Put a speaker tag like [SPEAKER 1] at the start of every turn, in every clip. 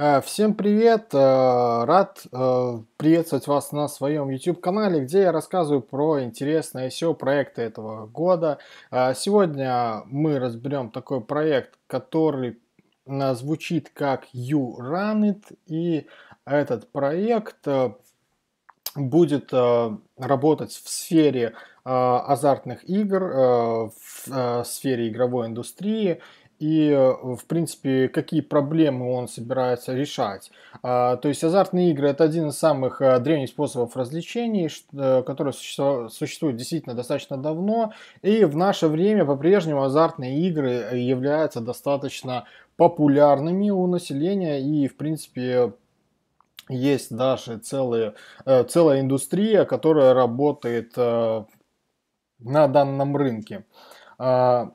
[SPEAKER 1] Э, всем привет! Э, рад э, приветствовать вас на своем YouTube-канале, где я рассказываю про интересные SEO-проекты этого года. Сегодня мы разберем такой проект, который звучит как You Run It, и этот проект будет работать в сфере азартных игр, в сфере игровой индустрии и, э, в принципе, какие проблемы он собирается решать. А, то есть азартные игры – это один из самых э, древних способов развлечений, э, который существует действительно достаточно давно, и в наше время по-прежнему азартные игры являются достаточно популярными у населения и, в принципе, есть даже целые, целая индустрия, которая работает на данном рынке. А,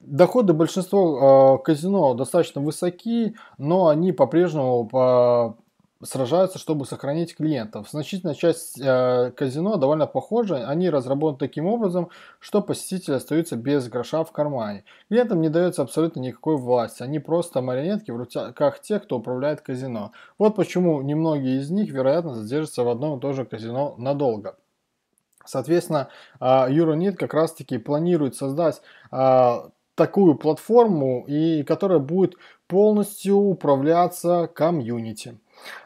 [SPEAKER 1] Доходы большинства э, казино достаточно высоки, но они по-прежнему по а, сражаются, чтобы сохранить клиентов. Значительная часть э, казино довольно похожа. Они разработаны таким образом, что посетители остаются без гроша в кармане. Клиентам не дается абсолютно никакой власти. Они просто марионетки в руках тех, кто управляет казино. Вот почему немногие из них, вероятно, задержатся в одном и том же казино надолго. Соответственно, а, Euronit как раз-таки планирует создать такую платформу, и которая будет полностью управляться комьюнити.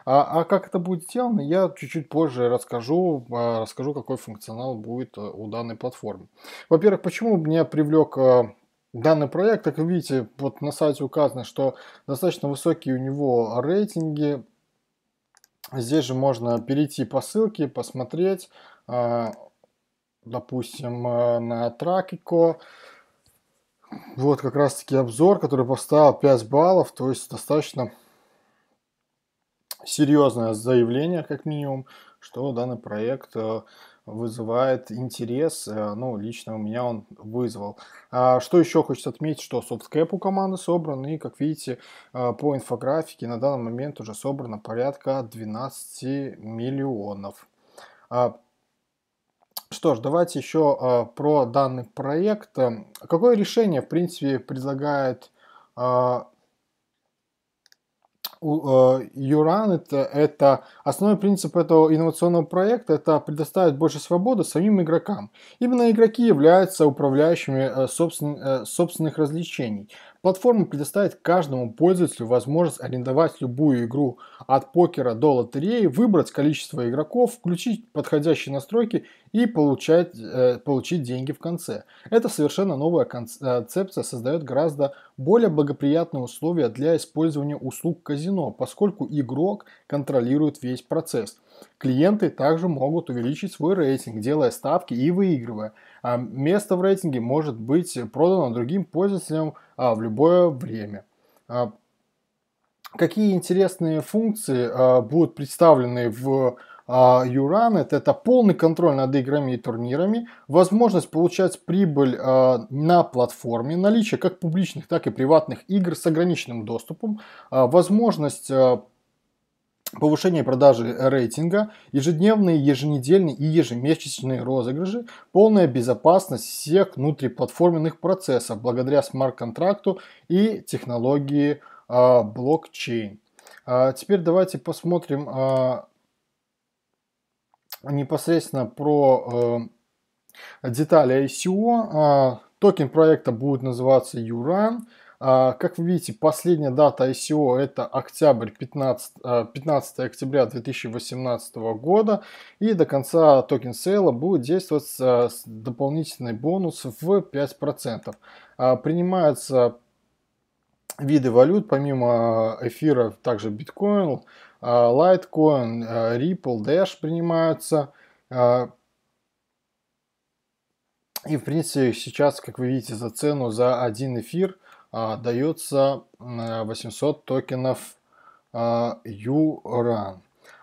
[SPEAKER 1] А, а как это будет сделано, я чуть-чуть позже расскажу, а, расскажу, какой функционал будет э, у данной платформы. Во-первых, почему меня привлек э, данный проект, как вы видите, вот на сайте указано, что достаточно высокие у него рейтинги. Здесь же можно перейти по ссылке, посмотреть, э, допустим, на Тракико. Вот как раз таки обзор, который поставил 5 баллов, то есть достаточно серьезное заявление, как минимум, что данный проект э, вызывает интерес. Э, ну, лично у меня он вызвал. А что еще хочется отметить, что софткэп у команды собран, и, как видите, э, по инфографике на данный момент уже собрано порядка 12 миллионов. А что ж, давайте еще а, про данный проект. Какое решение, в принципе, предлагает э, а, а, Юранет это основной принцип этого инновационного проекта это предоставить больше свободы самим игрокам. Именно игроки являются управляющими э, собствен, э, собственных развлечений. Платформа предоставит каждому пользователю возможность арендовать любую игру от покера до лотереи, выбрать количество игроков, включить подходящие настройки и получать, э, получить деньги в конце. Это совершенно новая э, концепция создает гораздо более благоприятные условия для использования услуг казино, поскольку игрок контролирует весь процесс. Клиенты также могут увеличить свой рейтинг, делая ставки и выигрывая. А место в рейтинге может быть продано другим пользователям а, в любое время. А какие интересные функции будут представлены в Юран это, это полный контроль над играми и турнирами, возможность получать прибыль э, на платформе, наличие как публичных, так и приватных игр с ограниченным доступом, э, возможность э, повышение продажи рейтинга, ежедневные, еженедельные и ежемесячные розыгрыши, полная безопасность всех внутриплатформенных процессов благодаря смарт-контракту и технологии э, блокчейн. Э, теперь давайте посмотрим э, непосредственно про э, детали ICO. Э, токен проекта будет называться URAN. Э, а, как вы видите, последняя дата ICO это октябрь 15, 15 а, октября 2018 года. И до конца токен сейла будет действовать дополнительный бонус в 5%. А, принимаются виды валют, помимо эфира, также биткоин, лайткоин, Ripple, Dash принимаются. И, в принципе, сейчас, как вы видите, за цену за один эфир – а, дается 800 э, токенов URAN. А,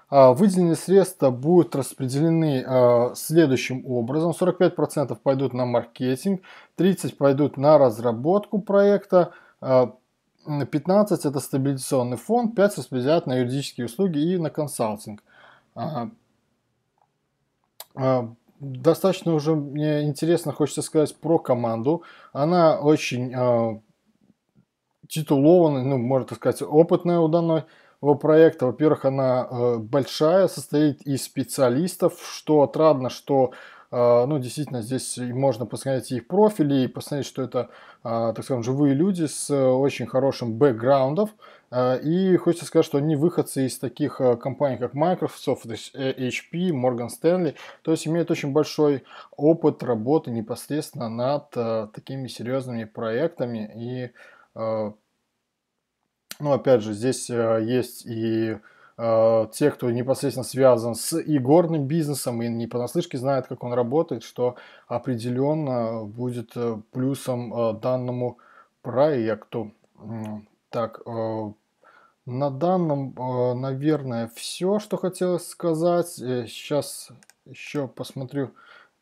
[SPEAKER 1] а, выделенные средства будут распределены следующим образом. 45% пойдут на маркетинг, 30% пойдут на разработку проекта, 15 это стабилизационный фонд, 5 распределят на юридические услуги и на консалтинг. Достаточно уже мне интересно, хочется сказать про команду. Она очень титулованная, ну, можно так сказать, опытная у данного проекта. Во-первых, она э, большая, состоит из специалистов, что отрадно, что э, ну, действительно, здесь можно посмотреть их профили и посмотреть, что это, э, так скажем, живые люди с э, очень хорошим бэкграундом. Э, и хочется сказать, что они выходцы из таких э, компаний, как Microsoft, то есть HP, Morgan Stanley, то есть имеют очень большой опыт работы непосредственно над такими серьезными проектами и ну, опять же, здесь э, есть и э, те, кто непосредственно связан с игорным бизнесом и не понаслышке знает, как он работает, что определенно будет э, плюсом данному проекту. Так, на данном, наверное, все, что хотелось сказать. Сейчас еще посмотрю.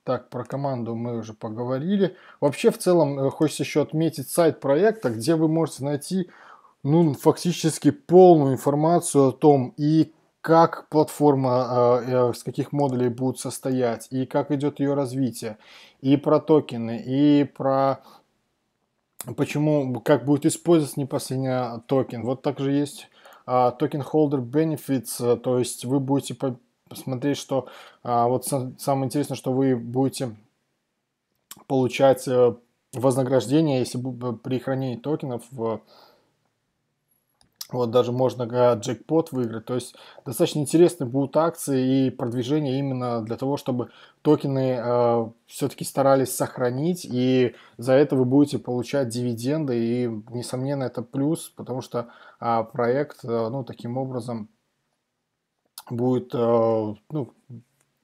[SPEAKER 1] Так, про команду мы уже поговорили. Вообще, в целом, хочется еще отметить сайт проекта, где вы можете найти ну, фактически полную информацию о том, и как платформа, а, э, с каких модулей будет состоять, и как идет ее развитие, и про токены, и про почему, как будет использоваться непосредственно токен. Вот также есть а, токен holder benefits, э, то есть вы будете посмотреть, что а, вот самое интересное, что вы будете получать э, вознаграждение, если при хранении токенов вот даже можно а, джекпот выиграть. То есть достаточно интересны будут акции и продвижение именно для того, чтобы токены э, а, все-таки старались сохранить, и за это вы будете получать дивиденды, и, несомненно, это плюс, потому что э, проект, э, ну, таким образом будет, э, ну,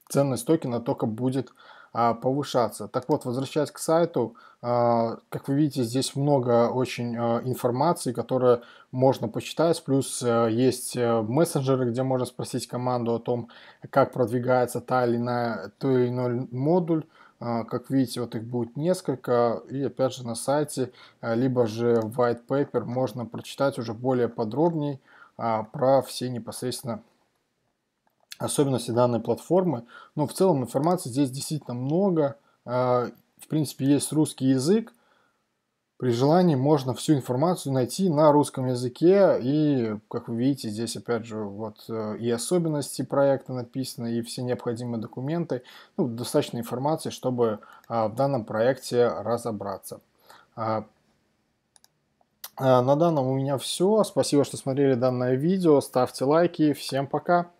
[SPEAKER 1] ценность токена только будет а, повышаться. Так вот, возвращаясь к сайту, а, как вы видите, здесь много очень а, информации, которую можно почитать, плюс э, есть э, мессенджеры, где можно спросить команду о том, как продвигается та или иная, то или иной модуль, как видите, вот их будет несколько, и опять же на сайте, либо же в white paper можно прочитать уже более подробней про все непосредственно особенности данной платформы. Но ну, в целом информации здесь действительно много. А, в принципе, есть русский язык. При желании можно всю информацию найти на русском языке. И, как вы видите, здесь опять же вот э, и особенности проекта написаны, и все необходимые документы. Ну, достаточно информации, чтобы а, в данном проекте разобраться. А, на данном у меня все. Спасибо, что смотрели данное видео. Ставьте лайки. Всем пока.